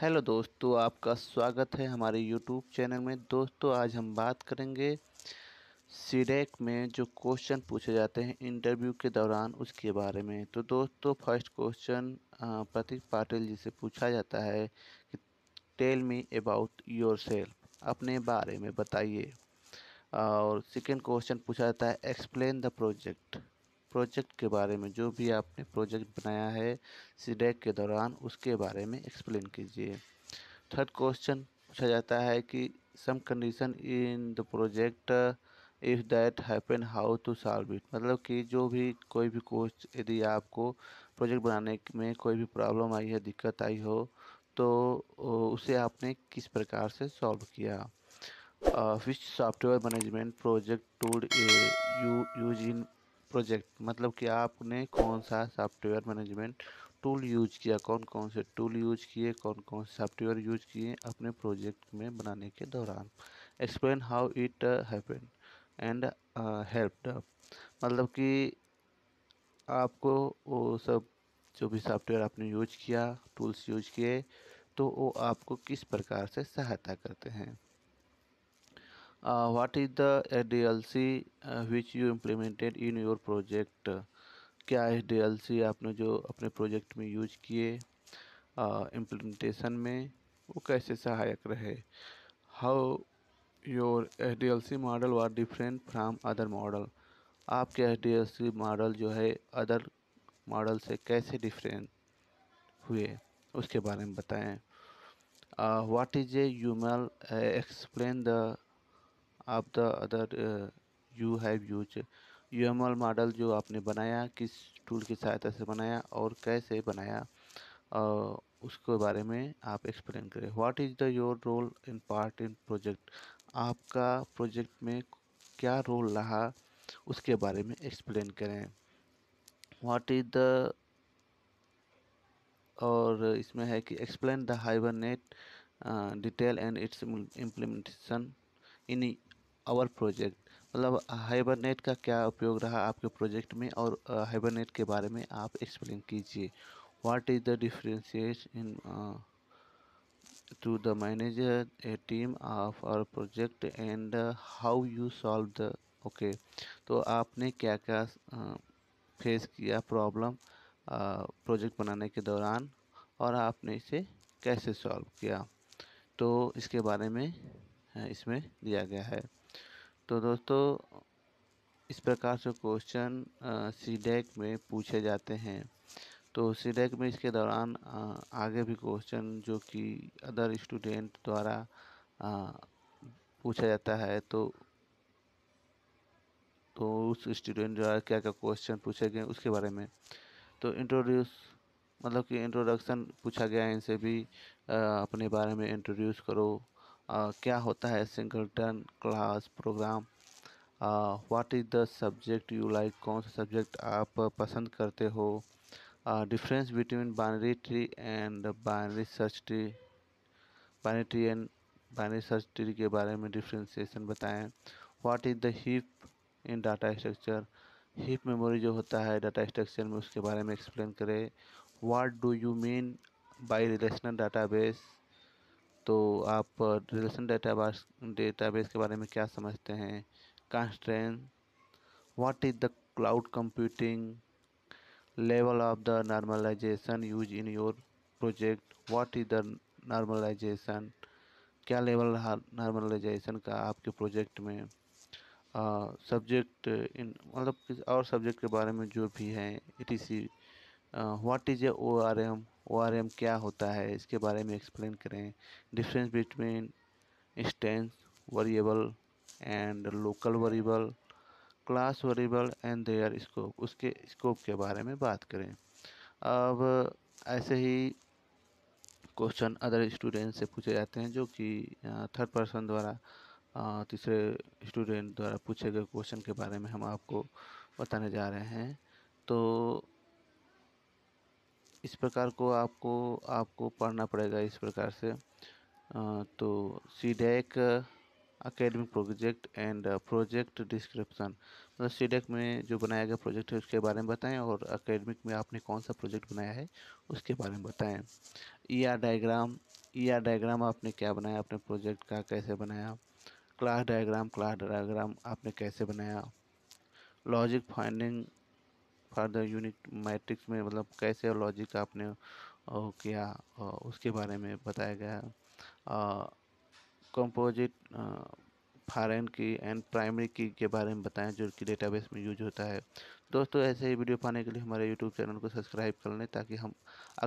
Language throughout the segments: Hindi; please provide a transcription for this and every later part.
हेलो दोस्तों आपका स्वागत है हमारे यूट्यूब चैनल में दोस्तों आज हम बात करेंगे सीडेक e में जो क्वेश्चन पूछे जाते हैं इंटरव्यू के दौरान उसके बारे में तो दोस्तों फर्स्ट क्वेश्चन प्रतीक पाटिल जी से पूछा जाता है कि tell me about yourself अपने बारे में बताइए और सेकेंड क्वेश्चन पूछा जाता है एक्सप्लेन द प्रोजेक्ट प्रोजेक्ट के बारे में जो भी आपने प्रोजेक्ट बनाया है सीडेक के दौरान उसके बारे में एक्सप्लेन कीजिए थर्ड क्वेश्चन पूछा जाता है कि some condition in the project if that happen how to solve it मतलब कि जो भी कोई भी कोर्स यदि आपको प्रोजेक्ट बनाने में कोई भी प्रॉब्लम आई है दिक्कत आई हो तो उसे आपने किस प्रकार से सॉल्व किया which software management project you use in project मतलब कि आपने कौन सा सॉफ्टवेयर मैनेजमेंट टूल यूज किया कौन कौन से टूल यूज किए कौन कौन से सॉफ्टवेयर यूज किए अपने प्रोजेक्ट में बनाने के दौरान explain how it happen and help मतलब कि आपको वो सब जो भी सॉफ्टवेयर आपने यूज किया टूल्स यूज किए तो वो आपको किस प्रकार से सहायता करते हैं uh, what is the DLC uh, which you implemented in your project uh, क्या है DLC आपने जो अपने प्रोजेक्ट में यूज किए इम्प्लीमेंटेशन uh, में वो कैसे सहायक रहे how your H D L C model were different from other model आपके H D L C model जो है अदर मॉडल से कैसे डिफरेंट हुए उसके बारे में बताएँ what is a UML explain the of the other you have use UML model जो आपने बनाया किस टूल की सहायता से बनाया और कैसे बनाया uh, उसके बारे में आप एक्सप्लेन करें what is the your role in part in project आपका प्रोजेक्ट में क्या रोल रहा उसके बारे में एक्सप्लेन करें व्हाट इज़ द और इसमें है कि explain the Hibernate detail and its implementation in our project मतलब हाइबरनेट का क्या उपयोग रहा आपके प्रोजेक्ट में और हाइबरनेट के बारे में आप एक्सप्लेन कीजिए what is the differentiate in two the manager a team of our project and how you solve the okay तो आपने क्या क्या फेस किया प्रॉब्लम प्रोजेक्ट बनाने के दौरान और आपने इसे कैसे सॉल्व किया तो इसके बारे में इसमें दिया गया है तो दोस्तों इस प्रकार से क्वेश्चन सी में पूछे जाते हैं तो सी डेक में इसके दौरान आगे भी क्वेश्चन जो कि अदर स्टूडेंट द्वारा पूछा जाता है तो तो उस स्टूडेंट द्वारा क्या क्या क्वेश्चन पूछे गए उसके बारे में तो इंट्रोड्यूस मतलब कि इंट्रोडक्शन पूछा गया है इनसे भी आ, अपने बारे में इंट्रोड्यूस करो क्या होता है singleton class program what is the subject you like कौन सा सब्जेक्ट आप पसंद करते हो difference between binary tree and binary search tree binary tree and binary search tree के बारे में डिफ्रेंसीसन बताएं what is the heap in data structure heap memory जो होता है डाटा स्ट्रक्चर में उसके बारे में एक्सप्लेन करें what do you mean by relational database तो आप रिलेशन डेटा डेटाबेस के बारे में क्या समझते हैं constraint what is the cloud computing level of the normalisation use in your project what is the normalisation क्या लेवल नॉर्मलाइजेशन का आपके प्रोजेक्ट में सब्जेक्ट इन मतलब और सब्जेक्ट के बारे में जो भी है it T C what is a O R M O R M क्या होता है इसके बारे में एक्सप्लेन करें difference between instance variable and local variable class variable and their scope उसके स्कोप के बारे में बात करें अब ऐसे ही क्वेश्चन अदर स्टूडेंट से पूछे जाते हैं जो कि थर्ड पर्सन द्वारा तीसरे स्टूडेंट द्वारा पूछे गए क्वेश्चन के बारे में हम आपको बताने जा रहे हैं तो इस प्रकार को आपको आपको पढ़ना पड़ेगा इस प्रकार से तो डैक academic project and project description मतलब सीडेक में जो बनाया गया प्रोजेक्ट है उसके बारे में बताएं और अकेडमिक में आपने कौन सा प्रोजेक्ट बनाया है उसके बारे में बताएं E R diagram E R diagram आपने क्या बनाया अपने प्रोजेक्ट का कैसे बनाया क्लास डाइग्राम क्लास डाइग्राम आपने कैसे बनाया logic finding further unit matrix में मतलब कैसे लॉजिक आपने किया उसके बारे में बताया गया composite foreign key and primary key के बारे में बताएं जो कि डेटाबेस में यूज होता है दोस्तों ऐसे ही वीडियो पाने के लिए हमारे यूट्यूब चैनल को सब्सक्राइब कर लें ताकि हम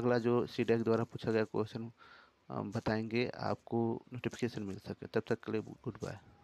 अगला जो सी e द्वारा पूछा गया क्वेश्चन बताएंगे आपको नोटिफिकेशन मिल सके तब तक के लिए गुड बाय